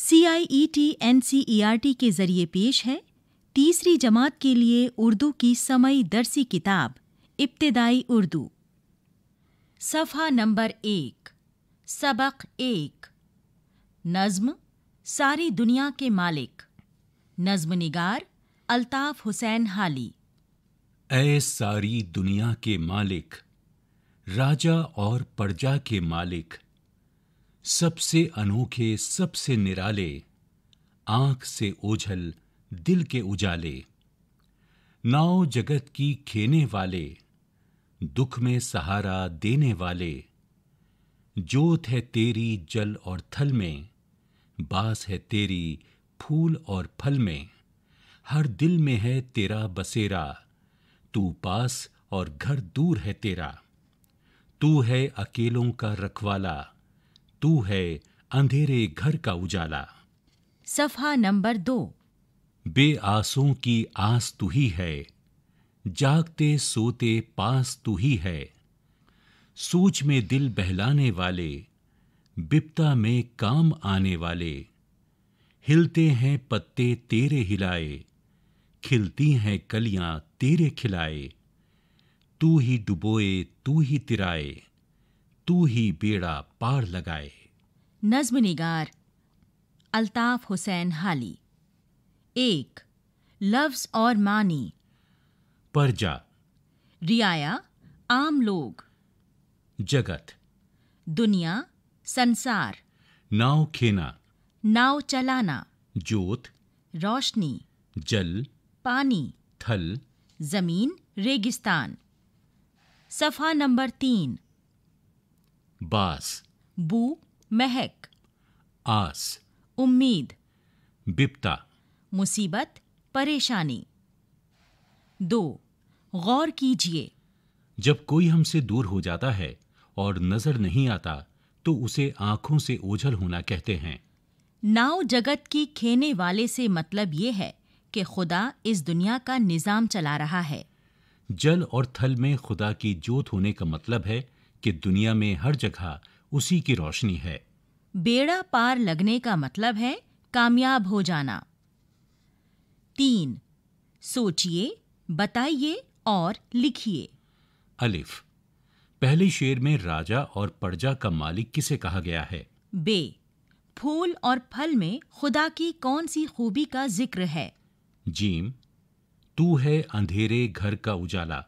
C I E T N C E R T के जरिए पेश है तीसरी जमात के लिए उर्दू की समय दरसी किताब इब्तदाई उर्दू सफ़ा नंबर एक सबक एक नज़्म सारी दुनिया के मालिक नज़्म निगार अल्ताफ़ हुसैन हाली ए सारी दुनिया के मालिक राजा और प्रजा के मालिक सबसे अनोखे सबसे निराले आंख से ओझल दिल के उजाले नाव जगत की खेने वाले दुख में सहारा देने वाले जोत है तेरी जल और थल में बास है तेरी फूल और फल में हर दिल में है तेरा बसेरा तू पास और घर दूर है तेरा तू है अकेलों का रखवाला तू है अंधेरे घर का उजाला सफा नंबर दो बे आसों की आस तू ही है जागते सोते पास तू ही है सोच में दिल बहलाने वाले बिपता में काम आने वाले हिलते हैं पत्ते तेरे हिलाए खिलती हैं कलियां तेरे खिलाए तू ही डुबोए तू ही तिराए तू ही बेड़ा पार लगाए नज्म निगार अल्ताफ हुसैन हाली एक लफ्ज और मानी परजा रियाया आम लोग जगत दुनिया संसार नाव खेना नाव चलाना जोत रोशनी जल पानी थल जमीन रेगिस्तान सफा नंबर तीन बास बू महक आस उम्मीद बिपता मुसीबत परेशानी दो गौर कीजिए जब कोई हमसे दूर हो जाता है और नजर नहीं आता तो उसे आंखों से ओझल होना कहते हैं नाव जगत की खेने वाले से मतलब ये है कि खुदा इस दुनिया का निज़ाम चला रहा है जल और थल में खुदा की जोत होने का मतलब है कि दुनिया में हर जगह उसी की रोशनी है बेड़ा पार लगने का मतलब है कामयाब हो जाना तीन सोचिए बताइए और लिखिए अलिफ पहले शेर में राजा और प्रजा का मालिक किसे कहा गया है बे फूल और फल में खुदा की कौन सी खूबी का जिक्र है जीम तू है अंधेरे घर का उजाला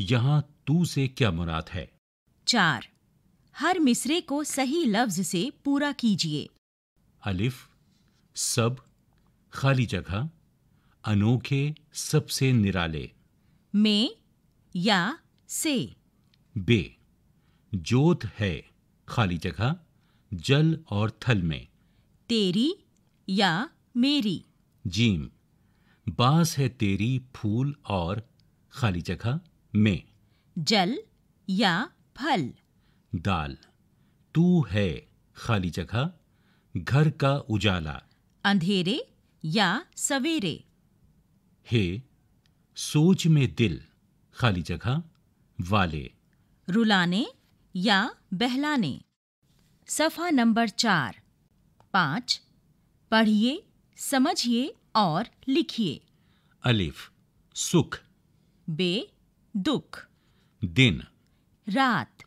यहाँ तू से क्या मुराद है चार हर मिसरे को सही लफ्ज से पूरा कीजिए अलिफ सब खाली जगह अनोखे सबसे निराले में या से बे जोत है खाली जगह जल और थल में तेरी या मेरी जीम बास है तेरी फूल और खाली जगह में जल या फल दाल तू है खाली जगह घर का उजाला अंधेरे या सवेरे हे सोच में दिल खाली जगह वाले रुलाने या बहलाने सफा नंबर चार पांच पढ़िए समझिए और लिखिए अलिफ सुख बे दुख दिन रात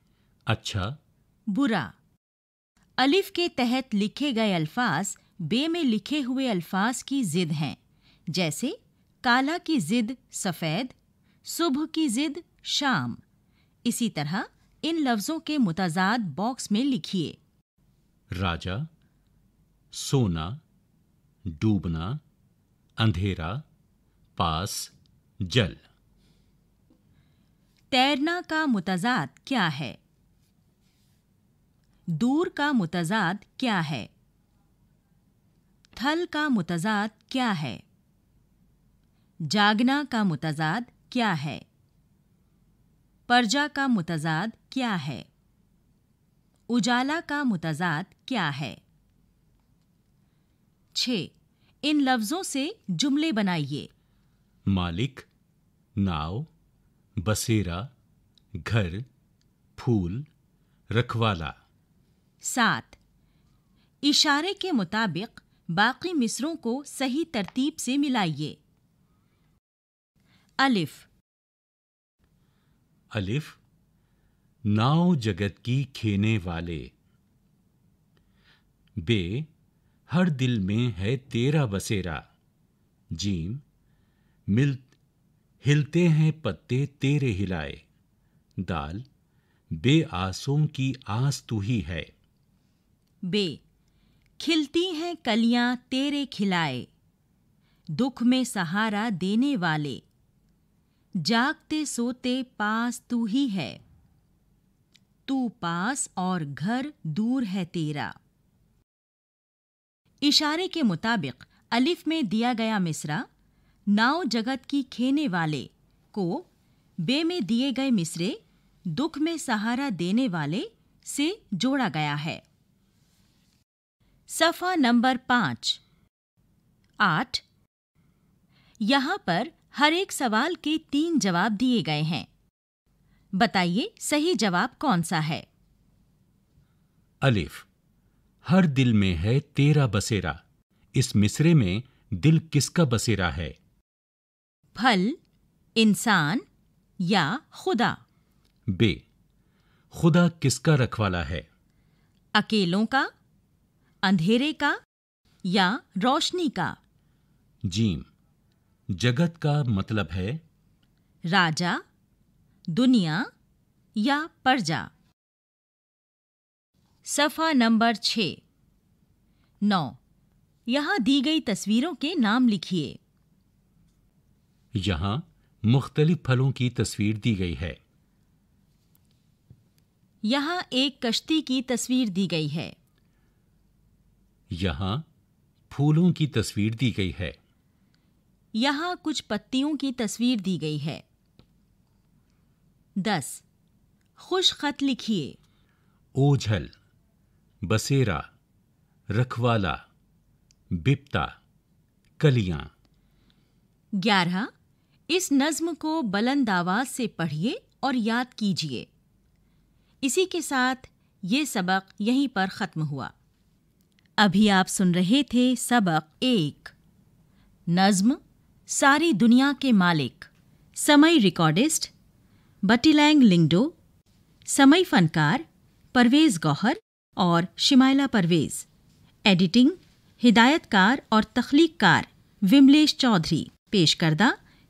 अच्छा बुरा अलिफ के तहत लिखे गए अल्फाज बे में लिखे हुए अल्फाज की जिद हैं जैसे काला की जिद सफ़ेद सुबह की जिद शाम इसी तरह इन लफ्ज़ों के मुतजाद बॉक्स में लिखिए राजा सोना डूबना अंधेरा पास जल तैरना का मुतजाद क्या है दूर का मुतजाद क्या है थल का मुतजाद क्या है जागना का मुतजाद क्या है परजा का मुतजाद क्या है उजाला का मुतजाद क्या है छ इन लफ्ज़ों से जुमले बनाइए मालिक नाव बसेरा घर फूल रखवाला सात इशारे के मुताबिक बाकी मिसरों को सही तरतीब से मिलाइए अलिफ अलिफ नाव जगत की खेने वाले बे हर दिल में है तेरा बसेरा जीम मिल हिलते हैं पत्ते तेरे हिलाए दाल बे आसों की आस तू ही है बे खिलती हैं कलियां तेरे खिलाए दुख में सहारा देने वाले जागते सोते पास तू ही है तू पास और घर दूर है तेरा इशारे के मुताबिक अलिफ में दिया गया मिसरा नाव जगत की खेने वाले को बे में दिए गए मिसरे दुख में सहारा देने वाले से जोड़ा गया है सफा नंबर पांच आठ यहाँ पर हर एक सवाल के तीन जवाब दिए गए हैं बताइए सही जवाब कौन सा है अलिफ हर दिल में है तेरा बसेरा इस मिसरे में दिल किसका बसेरा है फल इंसान या खुदा बे खुदा किसका रखवाला है अकेलों का अंधेरे का या रोशनी का जीम जगत का मतलब है राजा दुनिया या प्रजा सफा नंबर छ नौ यहां दी गई तस्वीरों के नाम लिखिए यहां मुख्तलिफ फलों की तस्वीर दी गई है यहां एक कश्ती की तस्वीर दी गई है यहां फूलों की तस्वीर दी गई है यहां कुछ पत्तियों की तस्वीर दी गई है दस खुश खत लिखिए ओझल बसेरा रखवाला बिपता कलियां ग्यारह इस नज्म को बुलंद आवाज से पढ़िए और याद कीजिए इसी के साथ ये सबक यहीं पर ख़त्म हुआ अभी आप सुन रहे थे सबक एक नज्म सारी दुनिया के मालिक समय रिकॉर्डिस्ट बटीलैंग लिंगडो समय फनकार परवेज़ गौहर और शिमाइला परवेज़ एडिटिंग हिदायतकार और तख्लीककार विमलेश चौधरी पेश करदा